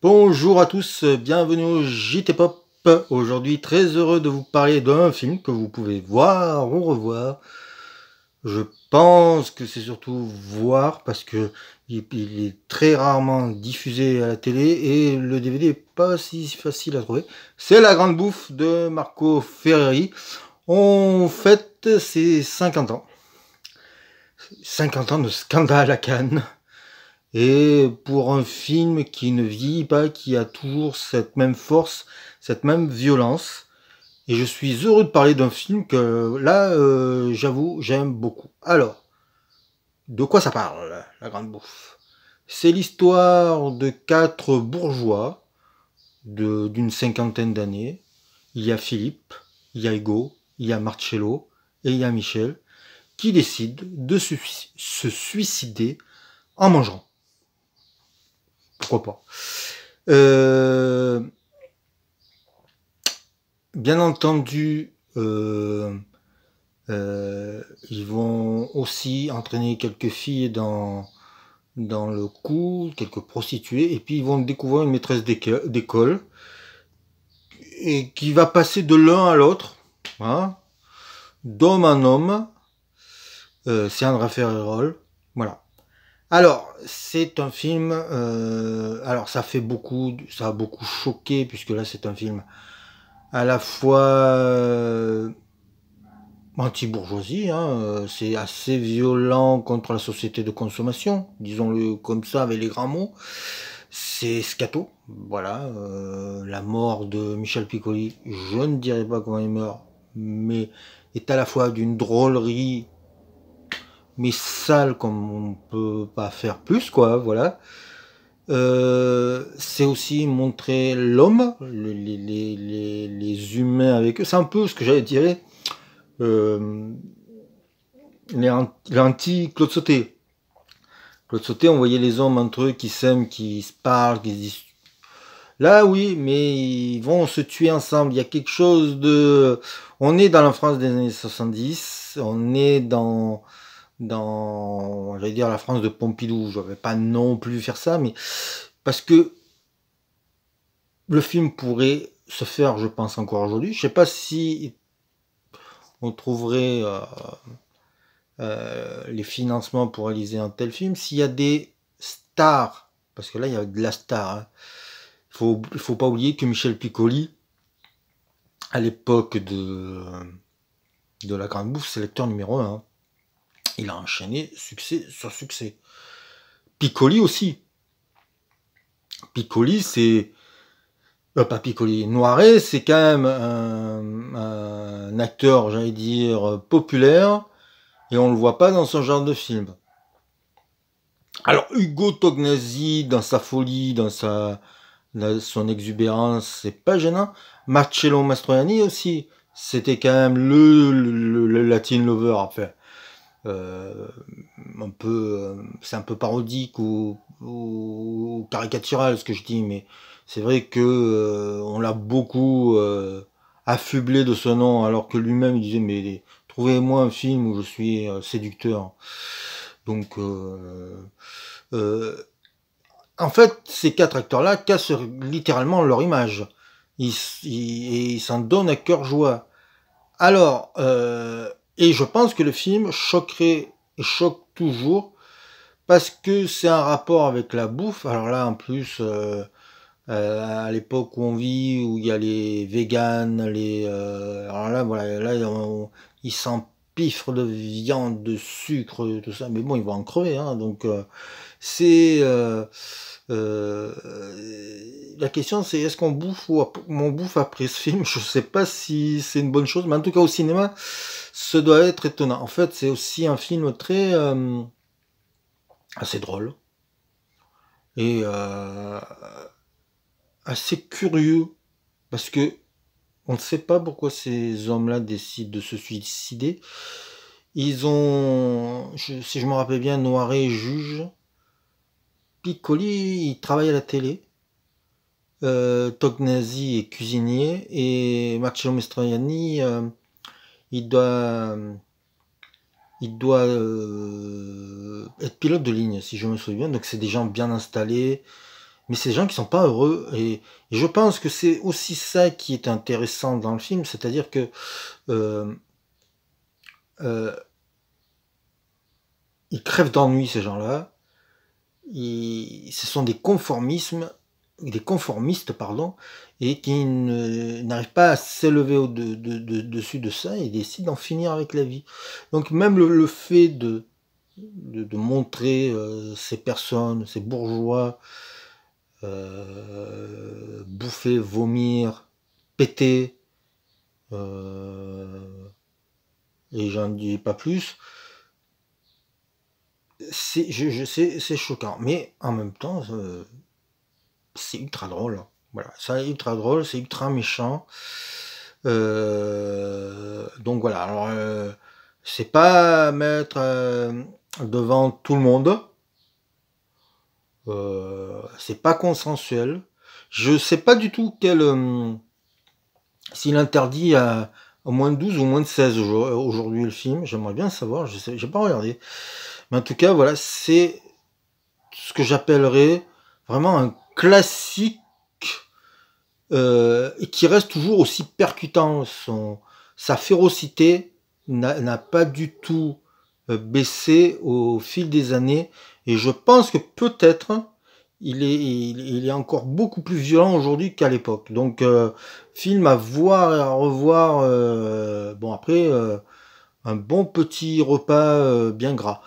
Bonjour à tous, bienvenue au JT Pop. Aujourd'hui, très heureux de vous parler d'un film que vous pouvez voir ou revoir. Je pense que c'est surtout voir parce que il est très rarement diffusé à la télé et le DVD n'est pas si facile à trouver. C'est La Grande Bouffe de Marco Ferreri. On fête ses 50 ans. 50 ans de scandale à Cannes. Et pour un film qui ne vit pas, qui a toujours cette même force, cette même violence. Et je suis heureux de parler d'un film que là, euh, j'avoue, j'aime beaucoup. Alors, de quoi ça parle, la grande bouffe C'est l'histoire de quatre bourgeois d'une cinquantaine d'années. Il y a Philippe, il y a Hugo, il y a Marcello et il y a Michel qui décident de se suicider en mangeant pas. Euh, bien entendu, euh, euh, ils vont aussi entraîner quelques filles dans, dans le coup, quelques prostituées, et puis ils vont découvrir une maîtresse d'école et qui va passer de l'un à l'autre, hein, d'homme en homme. c'est André Ferrerol. Voilà. Alors, c'est un film. Euh, alors, ça fait beaucoup, ça a beaucoup choqué puisque là, c'est un film à la fois euh, anti-bourgeoisie. Hein, euh, c'est assez violent contre la société de consommation, disons-le comme ça avec les grands mots. C'est scato, voilà. la mort de Michel Piccoli, je ne dirais pas comment il meurt, mais est à la fois d'une drôlerie mais sale comme on peut pas faire plus, quoi, voilà. Euh, c'est aussi montrer l'homme, les, humains avec eux. C'est un peu ce que j'allais dire, lanti euh, les claude Sauté. Claude Sauté, on voyait les hommes entre eux qui s'aiment, qui se parlent, qui se disent. Là, oui, mais ils vont se tuer ensemble. Il y a quelque chose de. On est dans la France des années 70, on est dans dans, j'allais dire, la France de Pompidou. Je ne pas non plus faire ça, mais parce que le film pourrait se faire, je pense, encore aujourd'hui. Je ne sais pas si on trouverait euh, euh, les financements pour réaliser un tel film. S'il y a des stars, parce que là, il y a de la star. Hein. Il ne faut, pas oublier que Michel Piccoli, à l'époque de, de La Grande Bouffe, c'est l'acteur numéro 1 il a enchaîné succès sur succès. Piccoli aussi. Piccoli, c'est. Euh, pas Piccoli, Noiret, c'est quand même un, acteur, j'allais dire, populaire, et on ne le voit pas dans ce genre de film. Alors, Hugo Tognazzi, dans sa folie, dans sa son exubérance, c'est pas gênant. Marcello Mastroianni aussi, c'était quand même le, Latin lover, à euh, un peu, euh, c'est un peu parodique ou, caricatural ce que je dis, mais c'est vrai que euh, on l'a beaucoup affublé de ce nom, alors que lui-même il disait mais trouvez-moi un film où je suis séducteur. Donc, en fait, ces quatre acteurs-là cassent littéralement leur image. Ils, et ils s'en donnent à cœur joie. Alors, et je pense que le film choquerait et choque toujours parce que c'est un rapport avec la bouffe. Alors là, en plus, euh, euh, à l'époque où on vit, où il y a les véganes, les. Euh, alors là, voilà, là, ils s'en de viande, de sucre, tout ça. Mais bon, ils vont en crever. Hein. donc, euh, c'est. Euh, euh, la question, c'est est-ce qu'on bouffe ou on bouffe après ce film Je sais pas si c'est une bonne chose, mais en tout cas, au cinéma, ce doit être étonnant. En fait, c'est aussi un film très. assez drôle. Et. assez curieux. Parce que on ne sait pas pourquoi ces hommes-là décident de se suicider. Ils ont, si je me rappelle bien, Noiré, juge. Piccoli, il travaille à la télé. Euh, Tognazzi est cuisinier. Et Marcello Mastroianni, euh, il doit, il doit euh, être pilote de ligne, si je me souviens. Donc c'est des gens bien installés mais ces gens qui sont pas heureux. Et, je pense que c'est aussi ça qui est intéressant dans le film, c'est-à-dire que euh, euh, ils crèvent d'ennui ces gens-là. Ce sont des conformismes, des conformistes pardon, et qui n'arrivent pas à s'élever au-dessus de, ça et décident d'en finir avec la vie. Donc même le, fait de montrer euh, ces personnes, ces bourgeois, euh, bouffer, vomir, péter, euh, et j'en dis pas plus. C'est, je, sais, c'est choquant, mais en même temps, euh, c'est ultra drôle. Hein. Voilà, ça ultra drôle, c'est ultra méchant. donc voilà, alors c'est pas mettre devant tout le monde. Euh, c'est pas consensuel. Je sais pas du tout quel euh, s'il interdit à, moins de 12 ou moins de 16 aujourd'hui le film. J'aimerais bien savoir, je j'ai pas regardé. Mais en tout cas, voilà, c'est ce que j'appellerais vraiment un classique euh, qui reste toujours aussi percutant. Son, sa férocité n'a, n'a pas du tout euh, baissé au fil des années. Et je pense que peut-être il est, il, est encore beaucoup plus violent aujourd'hui qu'à l'époque. Donc, euh, film à voir et à revoir. Euh, bon, après, un bon petit repas bien gras.